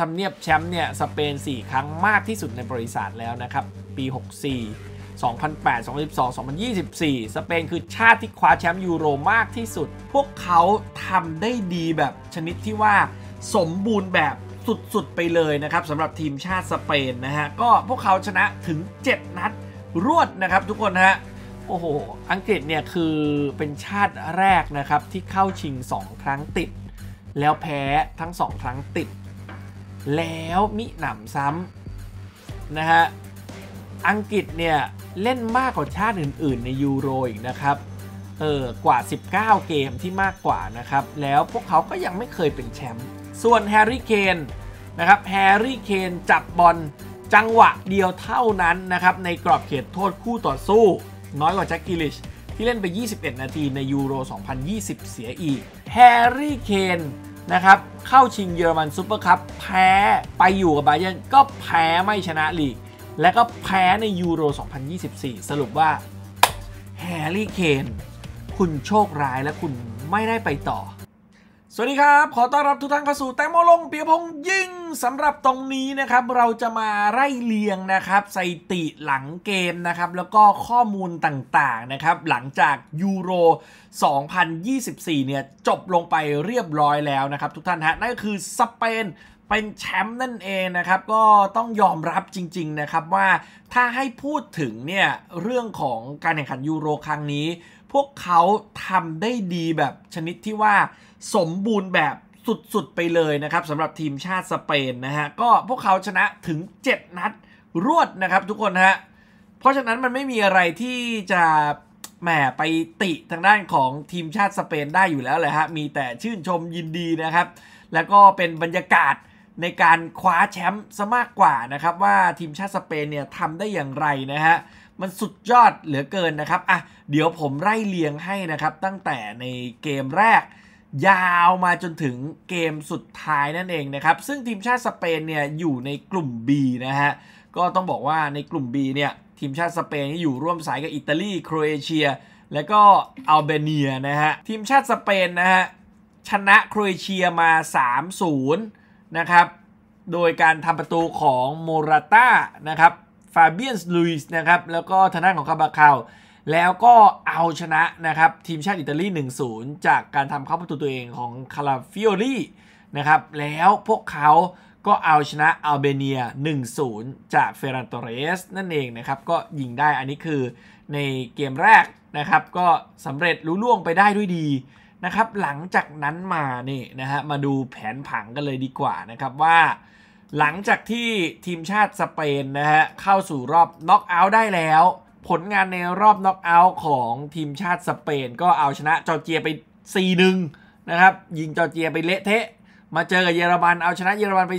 ทำเนียบแชมป์เนี่ย สเปน 4 ครั้งมากที่สุดในบริษัทแล้วนะครับ ปี 64 2008 2012 2024 สเปนคือชาติที่คว้าแชมป์ยูโรมากที่สุด พวกเขาทำได้ดีแบบชนิดที่ว่าสมบูรณ์แบบสุดๆไปเลยนะครับสำหรับทีมชาติสเปนนะฮะ ก็พวกเขาชนะถึง 7 นัดรวดนะครับทุกคนฮะ โอ้โห อังกฤษเนี่ยคือเป็นชาติแรกนะครับที่เข้าชิง 2 ครั้งติด แล้วแพ้ทั้ง2ครั้งติดแล้วมิหนำซ้ำนะฮะ อังกฤษเนี่ย เล่นมากกว่าชาติอื่นๆ ในยูโรอีกนะครับ เออ กว่า 19 เกมที่มากกว่านะครับ แล้วพวกเขาก็ยังไม่เคยเป็นแชมป์ส่วนแฮร์รี่เคนนะครับแฮร์รี่เคนจับบอลจังหวะเดียวเท่านั้นนะครับ ในกรอบเขตโทษคู่ต่อสู้ น้อยกว่าแจ็คกิลิชที่เล่นไป 21 นาทีในยูโร2020 เสียอีก แฮร์รี่เคนนะครับ เข้าชิงเยอรมันซูเปอร์คัพแพ้ไปอยู่กับบาเยนก็แพ้ไม่ชนะลีก และก็แพ้ในยูโร 2024 สรุปว่าแฮร์รี่เคน คุณโชคร้ายและคุณไม่ได้ไปต่อสวัสดีครับ ขอต้อนรับทุกท่านเข้าสู่แตงโมลงเปียพงยิ่งสำหรับตรงนี้นะครับ เราจะมาไล่เลียงนะครับส่ติหลังเกมนะครับแล้วก็ข้อมูลต่างๆนะครับหลังจากยูโร2024เนี่ยจบลงไปเรียบร้อยแล้วนะครับทุกท่านฮะนั่นคือสเปน เป็นแชมป์นั่นเองนะครับ ก็ต้องยอมรับจริงๆนะครับว่า ถ้าให้พูดถึงเนี่ยเรื่องของการแข่งขันยูโรครั้งนี้ พวกเขาทำได้ดีแบบชนิดที่ว่าสมบูรณ์แบบสุดๆ ไปเลยนะครับสำหรับทีมชาติสเปนนะฮะ ก็พวกเขาชนะถึง 7 นัดรวดนะครับทุกคนฮะเพราะฉะนั้นมันไม่มีอะไรที่จะแหมไปติทางด้านของทีมชาติสเปนได้อยู่แล้วเลยฮะ มีแต่ชื่นชมยินดีนะครับ แล้วก็เป็นบรรยากาศในการคว้าแชมป์ซะมากกว่านะครับ ว่าทีมชาติสเปนเนี่ยทำได้อย่างไรนะฮะ มันสุดยอดเหลือเกินนะครับอ่ะเดี๋ยวผมไล่เลียงให้นะครับตั้งแต่ในเกมแรกยาวมาจนถึงเกมสุดท้ายนั่นเองนะครับ ซึ่งทีมชาติสเปนเนี่ยอยู่ในกลุ่ม B นะฮะก็ต้องบอกว่าในกลุ่ม B เนี่ย ทีมชาติสเปนอยู่ร่วมสายกับอิตาลีโครเอเชียและก็อัลเบเนียนะฮะ ทีมชาติสเปนนะฮะชนะโครเอเชียมา 3-0นะครับ โดยการทำประตูของโมราต้านะครับฟาเบียนส์ลุยส์นะครับแล้วก็ทน้านของคาบาคาวแล้วก็เอาชนะนะครับ ทีมชาติอิตาลี 1-0 จากการทำเข้าประตูตัวเองของคาราฟิโอรีนะครับแล้วพวกเขาก็เอาชนะอัลเบเนีย 1-0 จากเฟรนตเรสนั่นเองนะครับก็ยิงได้อันนี้คือในเกมแรกนะครับก็สำเร็จรู้ล่วงไปได้ด้วยดีนะครับหลังจากนั้นมานี่นะฮะมาดูแผนผังกันเลยดีกว่านะครับว่า หลังจากที่ทีมชาติสเปนนะฮะเข้าสู่รอบน็อกเอาท์ได้แล้วผลงานในรอบน็อกเอาท์ของทีมชาติสเปนก็เอาชนะจอร์เจียไป 4-1 นะครับยิงจอร์เจียไปเละเทะ มาเจอกับเยอรมัน เอาชนะเยอรมันไป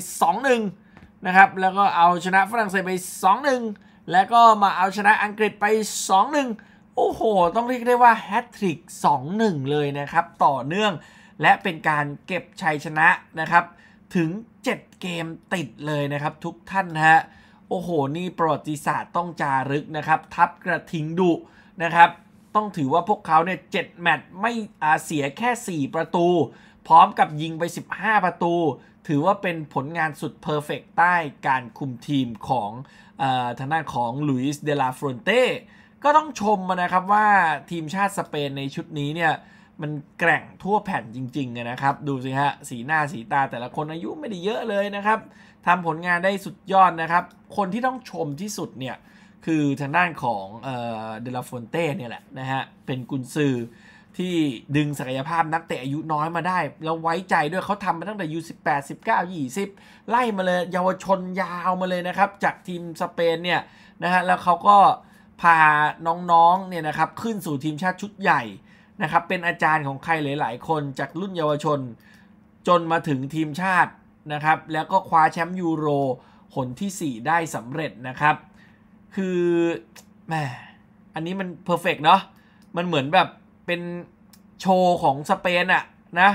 2-1 นะครับแล้วก็เอาชนะฝรั่งเศสไป 2-1 แล้วก็มาเอาชนะอังกฤษไป 2-1 โอ้โห ต้องเรียกได้ว่าแฮตทริก 2-1 เลยนะครับ ต่อเนื่องและเป็นการเก็บชัยชนะนะครับถึง 7 เกมติดเลยนะครับ ทุกท่านฮะโอ้โห นี่ประวัติศาสตร์ต้องจารึกนะครับ ทับกระทิงดุนะครับ ต้องถือว่าพวกเขาเนี่ยเจ็ดแมตช์ไม่อาเสียแค่ 4 ประตู พร้อมกับยิงไป 15 ประตู ถือว่าเป็นผลงานสุดเพอร์เฟกต์ใต้การคุมทีมของอทางด้านของลุยส์เดลาฟรอนเต้ก็ต้องชมนะครับว่าทีมชาติสเปนในชุดนี้เนี่ยมันแกร่งทั่วแผ่นจริง ๆ นะครับ ดูสิฮะสีหน้าสีตา แต่ละคนอายุไม่ได้เยอะเลยนะครับทำผลงานได้สุดยอดนะครับ คนที่ต้องชมที่สุดเนี่ย คือทางด้านของเดลาฟอนเต้เนี่ยแหละนะฮะ เป็นกุนซือที่ดึงศักยภาพนักเตะอายุน้อยมาได้ แล้วไว้ใจด้วยเขาทำมาตั้งแต่ยู18 19 20 ไล่มาเลยเยาวชนยาวมาเลยนะครับ จากทีมสเปนเนี่ยนะฮะแล้วเขาก็พาน้องๆเนี่ยนะครับขึ้นสู่ทีมชาติชุดใหญ่นะครับเป็นอาจารย์ของใครหลายๆ คนจากรุ่นเยาวชนจนมาถึงทีมชาตินะครับแล้วก็คว้าแชมป์ยูโรหนที่ 4 ได้สำเร็จนะครับ คือแหมอันนี้มันเพอร์เฟกเนาะมันเหมือนแบบเป็นโชว์ของสเปนอะนะ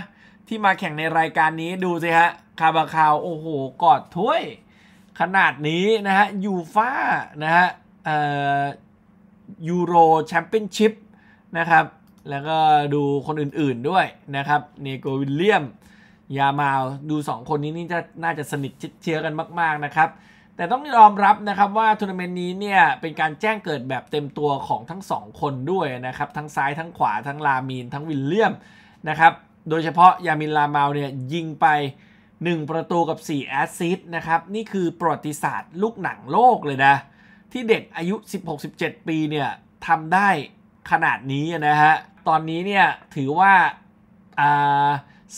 ที่มาแข่งในรายการนี้ดูสิฮะคาบาคาวโอ้โห กอดถ้วย ขนาดนี้นะฮะยูฟ่านะฮะยูโรแชมเปี้ยนชิพนะครับ แล้วก็ดูคนอื่นๆด้วย นะครับเนโกวิลเลียมยามาลดูสองคนนี้นี่จะน่าจะสนิทเชื้อกันมากๆนะครับ แต่ต้องยอมรับนะครับว่าทัวร์นาเมนต์นี้เนี่ยเป็นการแจ้งเกิดแบบเต็มตัวของทั้งสองคนด้วยนะครับ ทั้งซ้ายทั้งขวาทั้งลามีนทั้งวิลเลียมนะครับโดยเฉพาะยามินลามาลเนี่ยยิงไป 1 ประตูกับ4แอสซิสต์นะครับนี่คือประวัติศาสตร์ลูกหนังโลกเลยนะที่เด็กอายุ 16-17 ปีเนี่ยทำได้ขนาดนี้นะฮะตอนนี้เนี่ยถือว่าอ่า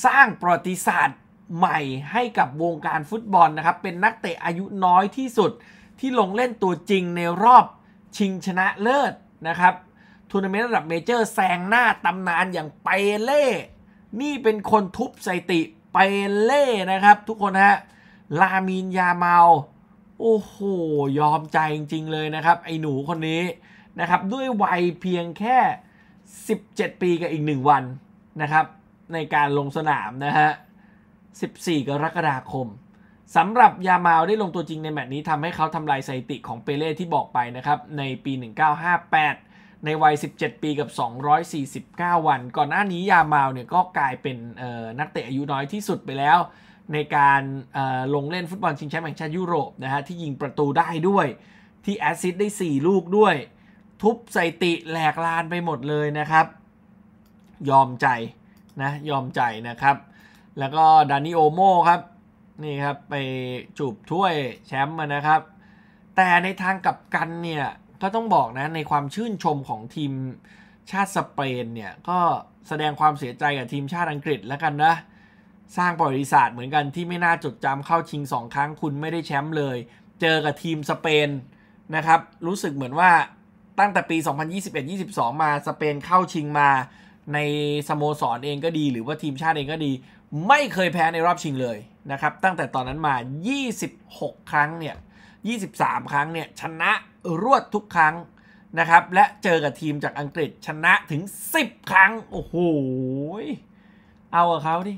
สร้างประวัติศาสตร์ใหม่ให้กับวงการฟุตบอลนะครับ เป็นนักเตะอายุน้อยที่สุดที่ลงเล่นตัวจริงในรอบชิงชนะเลิศนะครับทัวร์นาเมนต์ระดับเมเจอร์แซงหน้าตำนานอย่างเปเล่ นี่เป็นคนทุบสถิติเปเล่นะครับทุกคนฮะ ลามีนยาเมา โอ้โหยอมใจจริง ๆ เลยนะครับ ไอ้หนูคนนี้นะครับด้วยวัยเพียงแค่ 17 ปีกับอีก1วันนะครับในการลงสนามนะฮะ 14กรกฎาคมสำหรับยามาวได้ลงตัวจริงในแมตช์นี้ทำให้เขาทำลายสถิติของเปเล่ที่บอกไปนะครับ ในปี 1958 ในวัย 17 ปีกับ 249 วัน ก่อนหน้านี้ยามาวเนี่ยก็กลายเป็นนักเตะอายุน้อยที่สุดไปแล้ว ในการลงเล่นฟุตบอลชิงแชมป์แห่งชาติยุโรปนะฮะ ที่ยิงประตูได้ด้วย ที่แอซซิสได้ 4 ลูกด้วย ทุบสถิติแหลกลานไปหมดเลยนะครับยอมใจนะยอมใจนะครับ แล้วก็ดานิโอโมครับนี่ครับ ไปจูบถ้วยแชมป์นะครับ แต่ในทางกลับกันเนี่ยก็ต้องบอกนะ ในความชื่นชมของทีมชาติสเปนเนี่ยก็แสดงความเสียใจกับทีมชาติอังกฤษแล้วกันนะ สร้างประวัติศาสตร์เหมือนกันที่ไม่น่าจดจำเข้าชิง 2 ครั้งคุณไม่ได้แชมป์เลย เจอกับทีมสเปนนะครับรู้สึกเหมือนว่าตั้งแต่ปี 2021-22 มาสเปนเข้าชิงมาในสโมสรเองก็ดีหรือว่าทีมชาติเองก็ดี ไม่เคยแพ้ในรอบชิงเลยนะครับ ตั้งแต่ตอนนั้นมา 26 ครั้งเนี่ย 23 ครั้งเนี่ยชนะรวดทุกครั้งนะครับ และเจอกับทีมจากอังกฤษชนะถึง 10 ครั้ง โอ้โห เอากับเขาดิ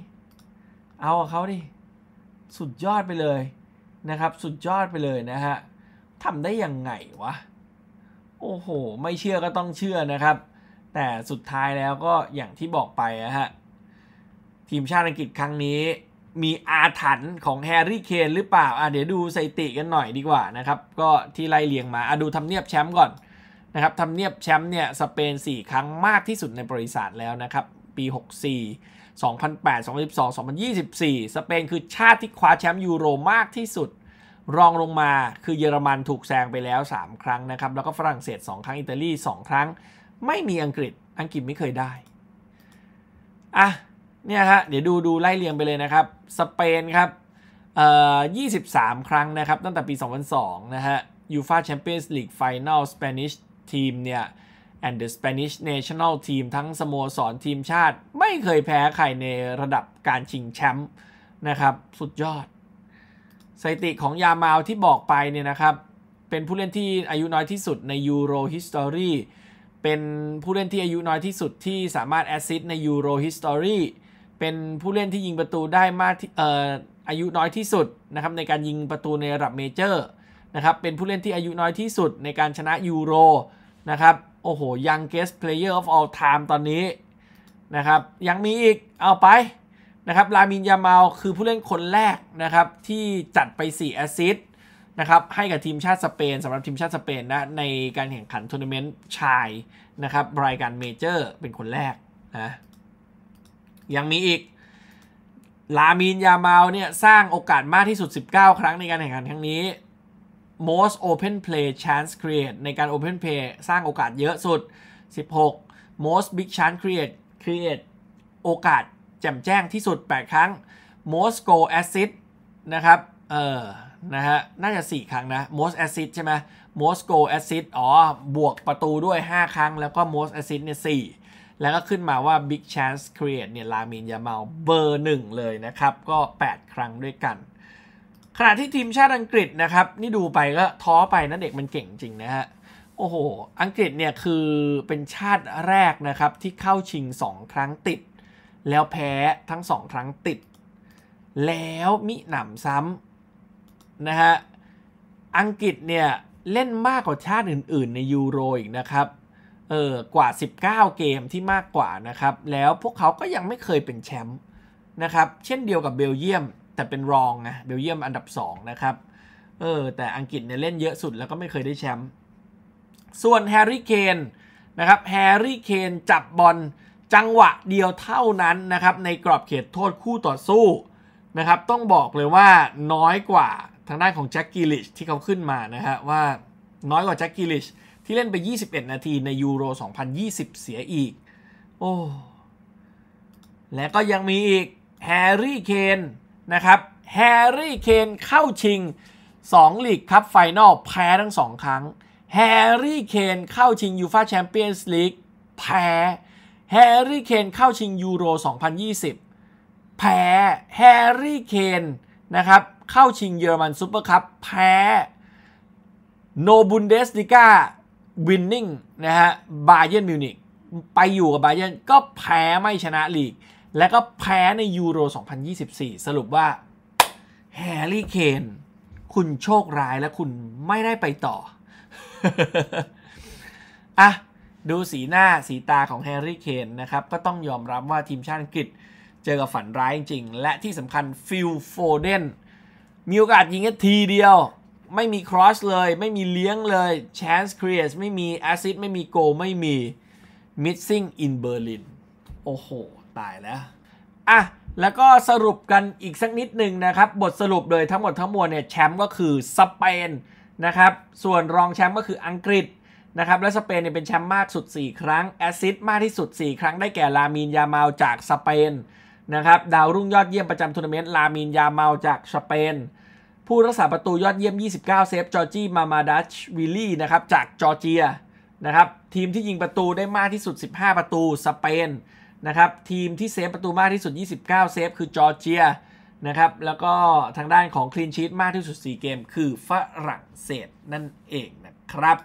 เอากับเขาดิสุดยอดไปเลยนะครับ สุดยอดไปเลยนะฮะทำได้ยังไงวะโอ้โหไม่เชื่อก็ต้องเชื่อนะครับแต่สุดท้ายแล้วก็อย่างที่บอกไปนะฮะทีมชาติอังกฤษครั้งนี้มีอาถรรพ์ของแฮร์รี่เคนหรือเปล่าอ่ะเดี๋ยวดูสถิติกันหน่อยดีกว่านะครับก็ที่ไล่เลียงมาอ่ะดูทำเนียบแชมป์ก่อนนะครับทำเนียบแชมป์เนี่ย สเปน 4 ครั้งมากที่สุดในบริษัทแล้วนะครับ ปี 64 2008 2012 2024 สเปนคือชาติที่คว้าแชมป์ยูโรมากที่สุด รองลงมาคือเยอรมันถูกแซงไปแล้ว 3 ครั้งนะครับแล้วก็ฝรั่งเศส 2 ครั้งอิตาลี2ครั้งไม่มีอังกฤษ อังกฤษไม่เคยได้ อ่ะ เนี่ยฮะเดี๋ยวดูดูไล่เรียงไปเลยนะครับ สเปนครับ เอ่อ 23 ครั้งนะครับตั้งแต่ปี 2002นะฮะ ยูฟาแชมเปี้ยนส์ลีกไฟนอล สเปนิชทีมเนี่ย and the Spanish national team ทั้งสโมสรทีมชาติ ไม่เคยแพ้ใครในระดับการชิงแชมป์นะครับ สุดยอด สถิติของยามาวที่บอกไปเนี่ยนะครับ เป็นผู้เล่นที่อายุน้อยที่สุดในยูโรฮิสตอรีเป็นผู้เล่นที่อายุน้อยที่สุดที่สามารถแอสซิสในยูโรฮิสตอรีเป็นผู้เล่นที่ยิงประตูได้มากที่เอ่ออายุน้อยที่สุดนะครับในการยิงประตูในระดับเมเจอร์นะครับ เป็นผู้เล่นที่อายุน้อยที่สุดในการชนะยูโรนะครับ โอ้โหยังเกสเพลเยอร์ออฟออลไทม์ตอนนี้นะครับ ยังมีอีกเอาไปนะครับลามินยามาลคือผู้เล่นคนแรกนะครับที่จัดไป 4 แอสซิสตนะครับให้กับทีมชาติสเปนสำหรับทีมชาติสเปนนะในการแข่งขันทัวร์นาเมนต์ชายนะครับรายการเมเจอร์เป็นคนแรกนะยังมีอีกลามีนยามาลเนี่ยสร้างโอกาสมากที่สุด 19 ครั้งในการแข่งขันครั้งนี้ most open play chance create ในการ open play สร้างโอกาสเยอะสุด 16 most big chance create create โอกาสแจ่มแจ้งที่สุด 8 ครั้ง most goal assist นะครับเออนะฮะน่าจะ 4 ครั้งนะ most assist ใช่ไหม most goal assist อ๋อ บวกประตูด้วย 5 ครั้ง แล้วก็ most assist เนี่ย 4 แล้วก็ขึ้นมาว่า big chance create เนี่ยลามินยาเมาเบอร์ 1 เลยนะครับ ก็ 8 ครั้งด้วยกัน ขณะที่ทีมชาติอังกฤษนะครับ นี่ดูไปก็ท้อไปนะเด็กมันเก่งจริงนะฮะโอ้โห อังกฤษเนี่ยคือเป็นชาติแรกนะครับ ที่เข้าชิง 2 ครั้งติด แล้วแพ้ทั้ง 2 ครั้งติด แล้วมิหนำซ้ำนะฮะ อังกฤษเนี่ยเล่นมากกว่าชาติอื่นๆ ในยูโรอีกนะครับ เออกว่า 19 เกมที่มากกว่านะครับ แล้วพวกเขาก็ยังไม่เคยเป็นแชมป์นะครับ เช่นเดียวกับเบลเยียม แต่เป็นรองนะเบลเยียมอันดับ 2 นะครับ เออ แต่อังกฤษเนี่ยเล่นเยอะสุด แล้วก็ไม่เคยได้แชมป์ ส่วนแฮร์รี่เคนนะครับ แฮร์รี่เคนจับบอลจังหวะเดียวเท่านั้นนะครับ ในกรอบเขตโทษคู่ต่อสู้นะครับ ต้องบอกเลยว่าน้อยกว่าทางด้านของแจ็คกิลิชที่เขาขึ้นมานะฮะว่าน้อยกว่าแจ็คกิลิชที่เล่นไป 21 นาทีในยูโร 2020 เสียอีกโอ้และก็ยังมีอีกแฮร์รี่เคนนะครับแฮร์รี่เคนเข้าชิง 2 ลีกครับไฟนอลแพ้ทั้ง 2 ครั้งแฮร์รี่เคนเข้าชิงยูฟาแชมเปี้ยนส์ลีกแพ้แฮร์รี่เคนเข้าชิงยูโร 2020 แพ้แฮร์รี่เคนนะครับเข้าชิงเยอรมันซูเปอร์คัพแพ้ โนบุนเดสติก้าวินนิ่งนะฮะ บาเยนมิวนิกไปอยู่กับบาเยนก็แพ้ไม่ชนะลีก แล้วก็แพ้ในยูโร2024 สรุปว่า แฮร์รี่เคน คุณโชคร้ายและคุณไม่ได้ไปต่ออะดูสีหน้าสีตาของแฮร์รี่เคนนะครับ ก็ต้องยอมรับว่าทีมชาติอังกฤษเจอกับฝันร้ายจริง และที่สำคัญฟิลโฟเดน มีโอกาสยิงแค่ทีเดียว ไม่มีครอสเลย ไม่มีเลี้ยงเลยชนส์ครีเอสไม่มีแอซิดไม่มีโกไม่มีมิดซิ่งอินเบอร์ลินโอ้โห ตายแล้ว อ่ะ แล้วก็สรุปกันอีกสักนิดหนึ่งนะครับ บทสรุปเลยทั้งหมดทั้งมวลเนี่ยแชมป์ก็คือสเปนนะครับ ส่วนรองแชมป์ก็คืออังกฤษ นะครับ และสเปนเนี่ยเป็นแชมป์มากสุด 4 ครั้งแอซิดมากที่สุด 4 ครั้ง ได้แก่ลามีนยามาลจากสเปนนะครับดาวรุ่งยอดเยี่ยมประจำทัวร์นาเมนต์ลามินยาเมาจากสเปนผู้รักษาประตูยอดเยี่ยม 29 เซฟ จอร์จีมามาดัชวิลลี่นะครับจากจอร์เจียนะครับทีมที่ยิงประตูได้มากที่สุด 15 ประตูสเปนนะครับทีมที่เซฟประตูมากที่สุด 29 เซฟ คือ จอร์เจียนะครับแล้วก็ทางด้านของคลีนชีตมากที่สุด 4 เกม คือฝรั่งเศสนั่นเองนะครับ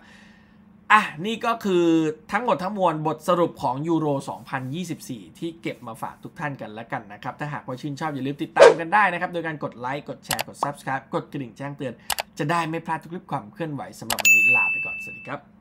อ่ะ นี่ก็คือทั้งหมดทั้งมวลบทสรุปของยูโร2024 ที่เก็บมาฝากทุกท่านกันแล้วกันนะครับ ถ้าหากว่าชื่นชอบ อย่าลืมติดตามกันได้นะครับ โดยการกดไลค์กดแชร์กด Subscribe กดกระดิ่งแจ้งเตือนจะได้ไม่พลาดทุกคลิปความเคลื่อนไหวสำหรับวันนี้ลาไปก่อน สวัสดีครับ